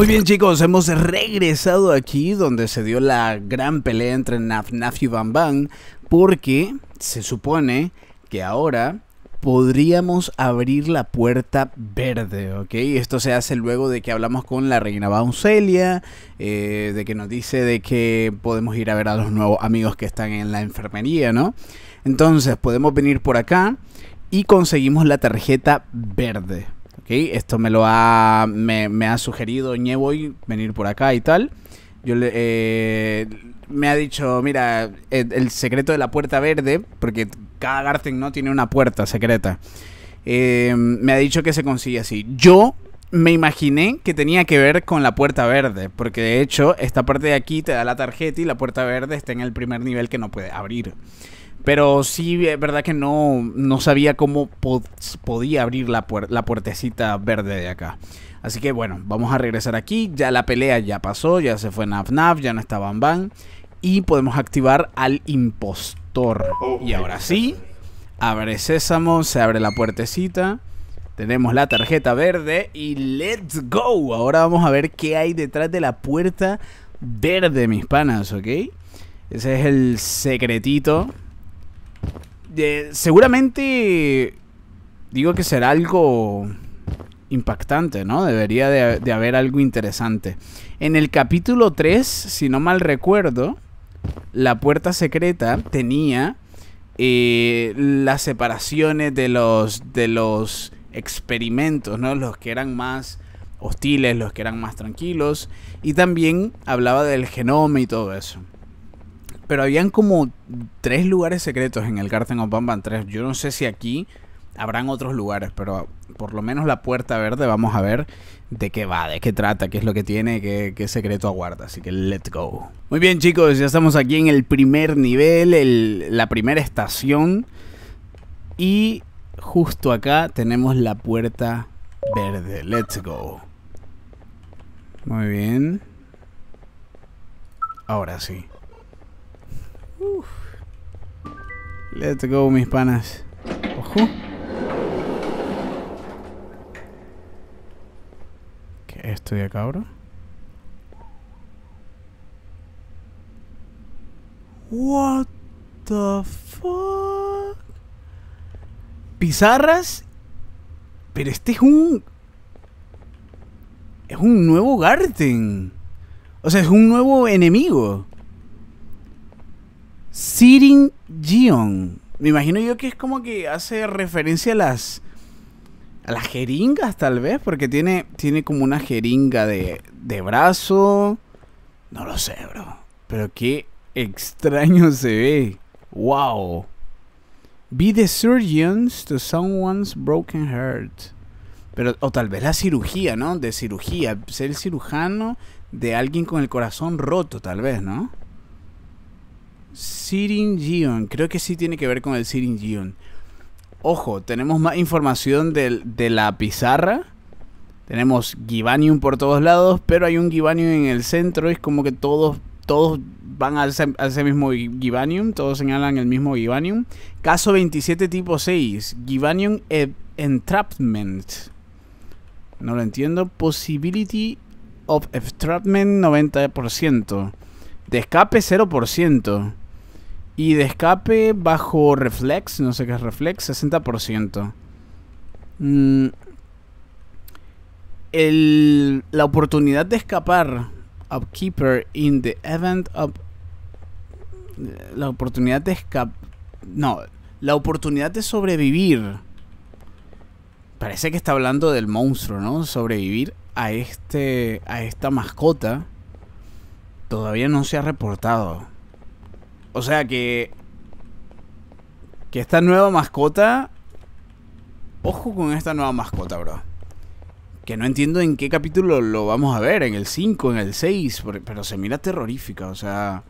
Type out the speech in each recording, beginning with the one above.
Muy bien chicos, hemos regresado aquí donde se dio la gran pelea entre Naf Naf y Bam Bam porque se supone que ahora podríamos abrir la puerta verde, ¿ok? Esto se hace luego de que hablamos con la reina Bouncelia, eh, de que nos dice de que podemos ir a ver a los nuevos amigos que están en la enfermería, ¿no? Entonces podemos venir por acá y conseguimos la tarjeta verde, esto me lo ha, me, ha sugerido Ñeboy venir por acá y tal. Yo eh, me ha dicho, mira, el, secreto de la puerta verde, porque cada Garten no tiene una puerta secreta. Eh, me ha dicho que se consigue así. Yo me imaginé que tenía que ver con la puerta verde, porque de hecho esta parte de aquí te da la tarjeta y la puerta verde está en el primer nivel que no puede abrir. Pero sí, es eh, verdad que no, no sabía cómo podía abrir la, la puertecita verde de acá. Así que bueno, vamos a regresar aquí. Ya la pelea ya pasó, ya se fue nav nav ya no está Bam Bam. Y podemos activar al impostor. Y ahora sí, abre Sésamo, se abre la puertecita. Tenemos la tarjeta verde y let's go. Ahora vamos a ver qué hay detrás de la puerta verde, mis panas, ¿ok? Ese es el secretito seguramente digo que será algo impactante, ¿no? Debería de, haber algo interesante. En el capítulo 3, si no mal recuerdo, la puerta secreta tenía eh, las separaciones de los, de los experimentos, ¿no? Los que eran más hostiles, los que eran más tranquilos. Y también hablaba del genoma y todo eso. Pero habían como tres lugares secretos en el Garden of Bamban 3. Yo no sé si aquí habrán otros lugares, pero por lo menos la puerta verde vamos a ver de qué va, de qué trata, qué es lo que tiene, qué, secreto aguarda. Así que let's go. Muy bien chicos, ya estamos aquí en el primer nivel, la primera estación. Y justo acá tenemos la puerta verde. Let's go. Muy bien. Ahora sí. Uf. Let's go, mis panas. Ojo. ¿Qué de acá bro? What the fuck? Pizarras. Pero este es un es un nuevo Garten. O sea, es un nuevo enemigo. Sirin Gion. Me imagino yo que es como que hace referencia a las a las jeringas tal vez, porque tiene tiene como una jeringa de, brazo. No lo sé, bro. Pero qué extraño se ve. Wow. Be the surgeons to someone's broken heart. Pero, o tal vez la cirugía, ¿no? De cirugía. Ser el cirujano de alguien con el corazón roto, tal vez, ¿no? Geon creo que sí tiene que ver con el Geon Ojo, tenemos más información de la pizarra. Tenemos Givanium por todos lados, pero hay un Givanium en el centro. Es como que todos, todos van a ese, mismo Givanium, todos señalan el mismo Givanium. Caso 27 tipo 6, Givanium e-, Entrapment. No lo entiendo. Possibility of Entrapment 90%. De escape 0%. Y de escape bajo reflex, no sé qué es reflex, 60%. Mm. la oportunidad de escapar, upkeeper, in the event of... La oportunidad de escapar... No, la oportunidad de sobrevivir. Parece que está hablando del monstruo, ¿no? Sobrevivir a, este, a esta mascota. Todavía no se ha reportado. O sea que. Que esta nueva mascota. Ojo con esta nueva mascota, bro. Que no entiendo en qué capítulo lo vamos a ver, en el 5, en el 6, pero se mira terrorífica, o sea.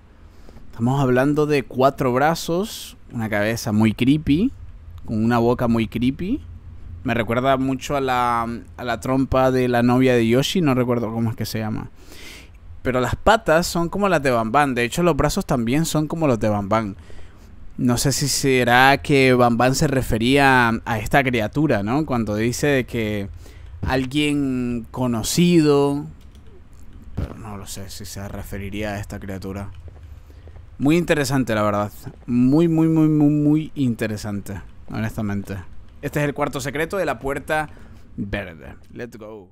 Estamos hablando de cuatro brazos, una cabeza muy creepy, con una boca muy creepy. Me recuerda mucho a la, a la trompa de la novia de Yoshi, no recuerdo cómo es que se llama. Pero las patas son como las de Bambán. De hecho, los brazos también son como los de Bambán. No sé si será que Bambán se refería a esta criatura, ¿no? Cuando dice que alguien conocido. Pero no lo sé si se referiría a esta criatura. Muy interesante, la verdad. Muy, muy, muy, muy, muy interesante. Honestamente. Este es el cuarto secreto de la puerta verde. Let's go.